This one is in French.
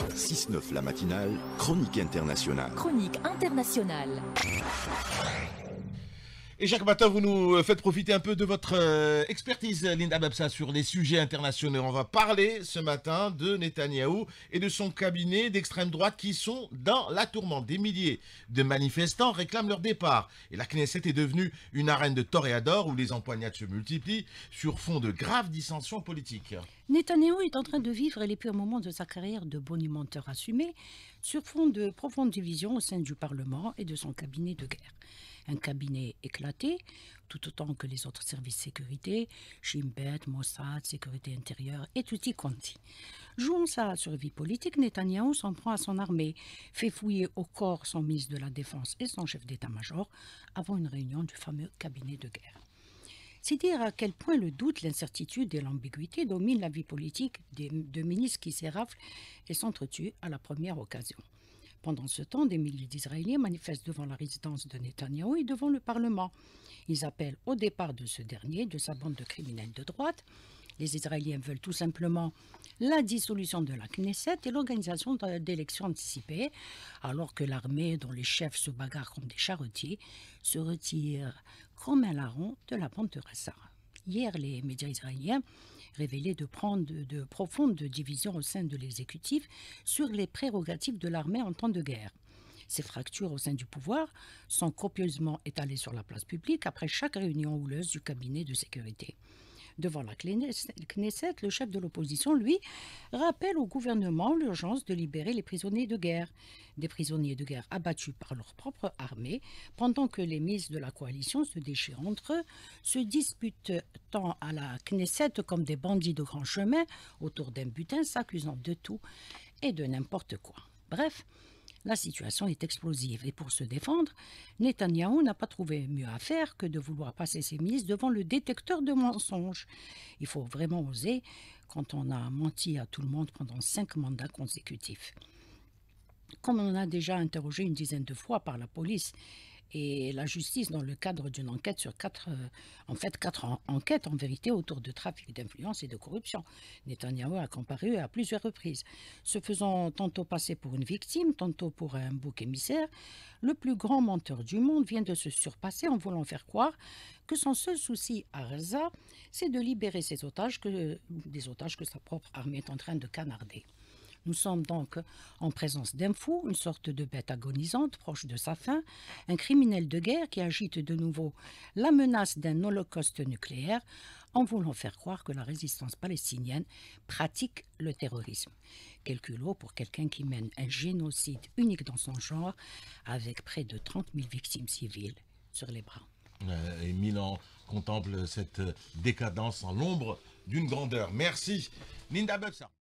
6-9 la matinale, chronique internationale. Chronique internationale. Et chaque matin, vous nous faites profiter un peu de votre euh, expertise, Linda Babsa, sur les sujets internationaux. On va parler ce matin de Netanyahou et de son cabinet d'extrême droite qui sont dans la tourmente. Des milliers de manifestants réclament leur départ. Et la Knesset est devenue une arène de toréador où les empoignades se multiplient sur fond de graves dissensions politiques. Netanyahu est en train de vivre les pires moments de sa carrière de bonimenteur assumé sur fond de profondes divisions au sein du Parlement et de son cabinet de guerre. Un cabinet éclaté, tout autant que les autres services de sécurité, Shimbet, Mossad, sécurité intérieure et tutti quanti. Jouant sa survie politique, Netanyahu s'en prend à son armée, fait fouiller au corps son ministre de la Défense et son chef d'état-major avant une réunion du fameux cabinet de guerre. C'est dire à quel point le doute, l'incertitude et l'ambiguïté dominent la vie politique des, deux ministres qui s'éraflent et s'entretuent à la première occasion. Pendant ce temps, des milliers d'Israéliens manifestent devant la résidence de Netanyahou et devant le Parlement. Ils appellent au départ de ce dernier, de sa bande de criminels de droite, les Israéliens veulent tout simplement la dissolution de la Knesset et l'organisation d'élections anticipées, alors que l'armée, dont les chefs se bagarrent comme des charretiers, se retire comme un larron de la pente de Hier, les médias israéliens révélaient de profondes divisions au sein de l'exécutif sur les prérogatives de l'armée en temps de guerre. Ces fractures au sein du pouvoir sont copieusement étalées sur la place publique après chaque réunion houleuse du cabinet de sécurité. Devant la Knesset, le chef de l'opposition, lui, rappelle au gouvernement l'urgence de libérer les prisonniers de guerre, des prisonniers de guerre abattus par leur propre armée, pendant que les mises de la coalition se déchirent entre eux, se disputent tant à la Knesset comme des bandits de grand chemin autour d'un butin s'accusant de tout et de n'importe quoi. Bref, la situation est explosive et pour se défendre, Netanyahou n'a pas trouvé mieux à faire que de vouloir passer ses mises devant le détecteur de mensonges. Il faut vraiment oser quand on a menti à tout le monde pendant cinq mandats consécutifs. Comme on a déjà interrogé une dizaine de fois par la police et la justice, dans le cadre d'une enquête sur quatre, euh, en fait quatre enquêtes en vérité autour de trafic d'influence et de corruption, Netanyahu a comparé à plusieurs reprises, se faisant tantôt passer pour une victime, tantôt pour un bouc émissaire. Le plus grand menteur du monde vient de se surpasser en voulant faire croire que son seul souci à Gaza, c'est de libérer ses otages que, des otages que sa propre armée est en train de canarder. Nous sommes donc en présence d'un fou, une sorte de bête agonisante proche de sa fin, un criminel de guerre qui agite de nouveau la menace d'un holocauste nucléaire en voulant faire croire que la résistance palestinienne pratique le terrorisme. Quel culot pour quelqu'un qui mène un génocide unique dans son genre avec près de 30 000 victimes civiles sur les bras. Euh, et Milan contemple cette décadence en l'ombre d'une grandeur. Merci, Linda Buxa.